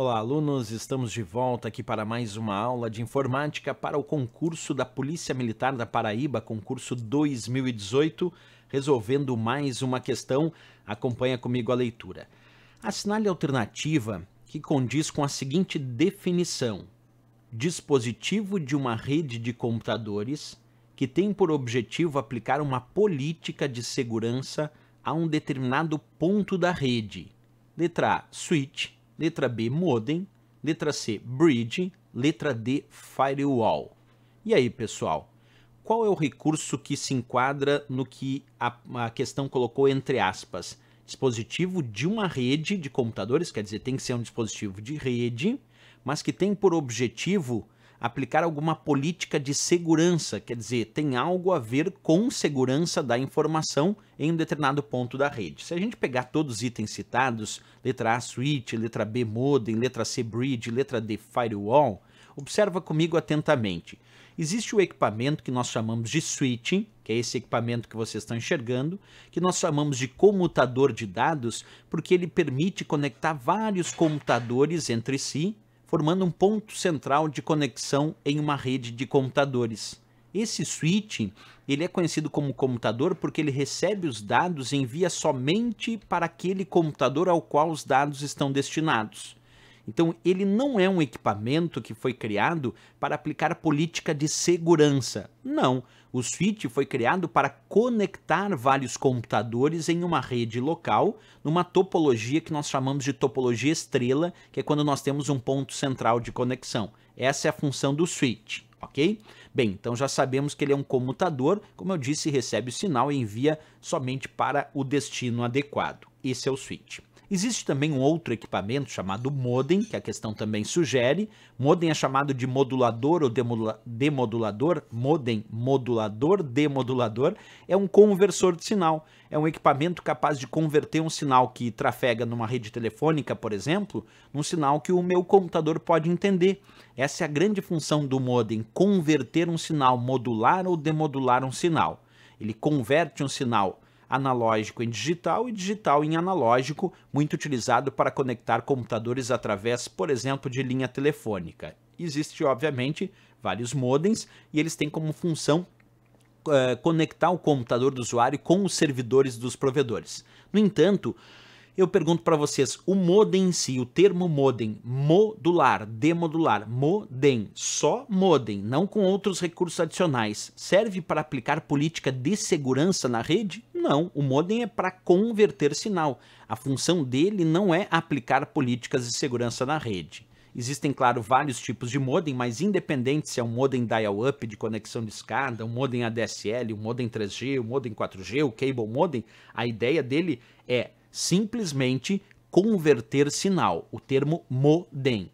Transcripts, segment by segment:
Olá, alunos! Estamos de volta aqui para mais uma aula de informática para o concurso da Polícia Militar da Paraíba, concurso 2018, resolvendo mais uma questão. Acompanha comigo a leitura. Assinale a alternativa que condiz com a seguinte definição: dispositivo de uma rede de computadores que tem por objetivo aplicar uma política de segurança a um determinado ponto da rede. Letra A, switch letra B, modem, letra C, bridge, letra D, firewall. E aí, pessoal, qual é o recurso que se enquadra no que a, a questão colocou entre aspas? Dispositivo de uma rede de computadores, quer dizer, tem que ser um dispositivo de rede, mas que tem por objetivo aplicar alguma política de segurança, quer dizer, tem algo a ver com segurança da informação em um determinado ponto da rede. Se a gente pegar todos os itens citados, letra A switch, letra B modem, letra C bridge, letra D firewall, observa comigo atentamente. Existe o equipamento que nós chamamos de switching, que é esse equipamento que vocês estão enxergando, que nós chamamos de comutador de dados, porque ele permite conectar vários computadores entre si formando um ponto central de conexão em uma rede de computadores. Esse switch ele é conhecido como computador porque ele recebe os dados e envia somente para aquele computador ao qual os dados estão destinados. Então, ele não é um equipamento que foi criado para aplicar política de segurança. Não. O switch foi criado para conectar vários computadores em uma rede local, numa topologia que nós chamamos de topologia estrela, que é quando nós temos um ponto central de conexão. Essa é a função do switch, ok? Bem, então já sabemos que ele é um comutador, como eu disse, recebe o sinal e envia somente para o destino adequado. Esse é o switch. Existe também um outro equipamento chamado modem, que a questão também sugere. Modem é chamado de modulador ou demodula demodulador, modem, modulador, demodulador, é um conversor de sinal. É um equipamento capaz de converter um sinal que trafega numa rede telefônica, por exemplo, num sinal que o meu computador pode entender. Essa é a grande função do modem, converter um sinal, modular ou demodular um sinal. Ele converte um sinal analógico em digital e digital em analógico, muito utilizado para conectar computadores através, por exemplo, de linha telefônica. Existe, obviamente, vários modems e eles têm como função eh, conectar o computador do usuário com os servidores dos provedores. No entanto, eu pergunto para vocês, o modem em si, o termo modem, modular, demodular, modem, só modem, não com outros recursos adicionais, serve para aplicar política de segurança na rede? Não, o modem é para converter sinal. A função dele não é aplicar políticas de segurança na rede. Existem, claro, vários tipos de modem, mas independente se é um modem dial-up de conexão de escada, um modem ADSL, um modem 3G, um modem 4G, o um cable modem, a ideia dele é simplesmente converter sinal, o termo modem.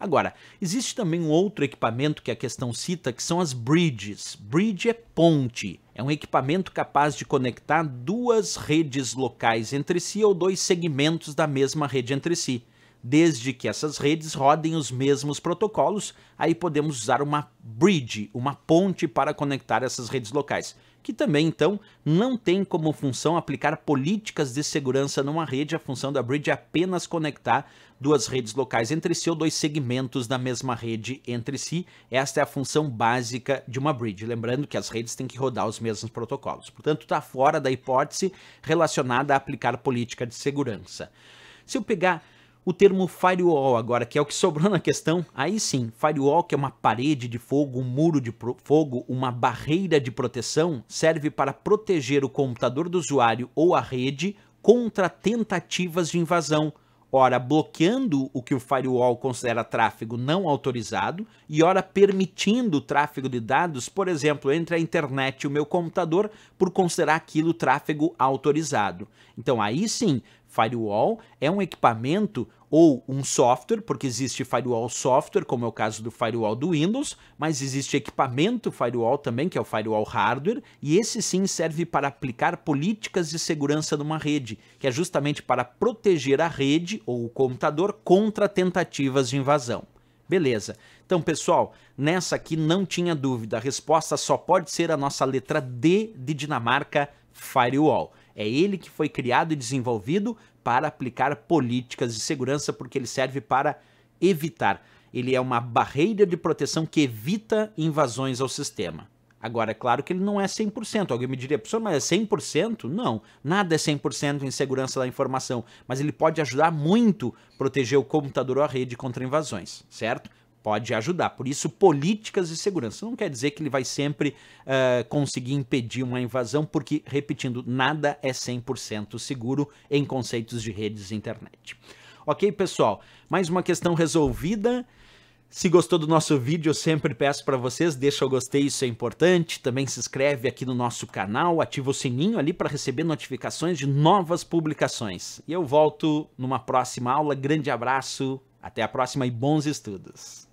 Agora, existe também um outro equipamento que a questão cita, que são as bridges. Bridge é ponte, é um equipamento capaz de conectar duas redes locais entre si ou dois segmentos da mesma rede entre si. Desde que essas redes rodem os mesmos protocolos, aí podemos usar uma bridge, uma ponte para conectar essas redes locais que também então não tem como função aplicar políticas de segurança numa rede, a função da bridge é apenas conectar duas redes locais entre si ou dois segmentos da mesma rede entre si. Esta é a função básica de uma bridge, lembrando que as redes têm que rodar os mesmos protocolos. Portanto, está fora da hipótese relacionada a aplicar política de segurança. Se eu pegar o termo firewall agora, que é o que sobrou na questão, aí sim, firewall que é uma parede de fogo, um muro de fogo, uma barreira de proteção, serve para proteger o computador do usuário ou a rede contra tentativas de invasão, ora bloqueando o que o firewall considera tráfego não autorizado e ora permitindo o tráfego de dados, por exemplo, entre a internet e o meu computador, por considerar aquilo tráfego autorizado. Então aí sim, firewall é um equipamento ou um software, porque existe firewall software, como é o caso do firewall do Windows, mas existe equipamento firewall também, que é o firewall hardware, e esse sim serve para aplicar políticas de segurança numa rede, que é justamente para proteger a rede ou o computador contra tentativas de invasão. Beleza. Então, pessoal, nessa aqui não tinha dúvida, a resposta só pode ser a nossa letra D de Dinamarca firewall. É ele que foi criado e desenvolvido para aplicar políticas de segurança, porque ele serve para evitar. Ele é uma barreira de proteção que evita invasões ao sistema. Agora, é claro que ele não é 100%. Alguém me diria, professor, mas é 100%? Não, nada é 100% em segurança da informação, mas ele pode ajudar muito a proteger o computador ou a rede contra invasões, certo? pode ajudar. Por isso, políticas de segurança. Não quer dizer que ele vai sempre uh, conseguir impedir uma invasão, porque, repetindo, nada é 100% seguro em conceitos de redes e internet. Ok, pessoal? Mais uma questão resolvida. Se gostou do nosso vídeo, eu sempre peço para vocês, deixa o gostei, isso é importante. Também se inscreve aqui no nosso canal, ativa o sininho ali para receber notificações de novas publicações. E eu volto numa próxima aula. Grande abraço, até a próxima e bons estudos.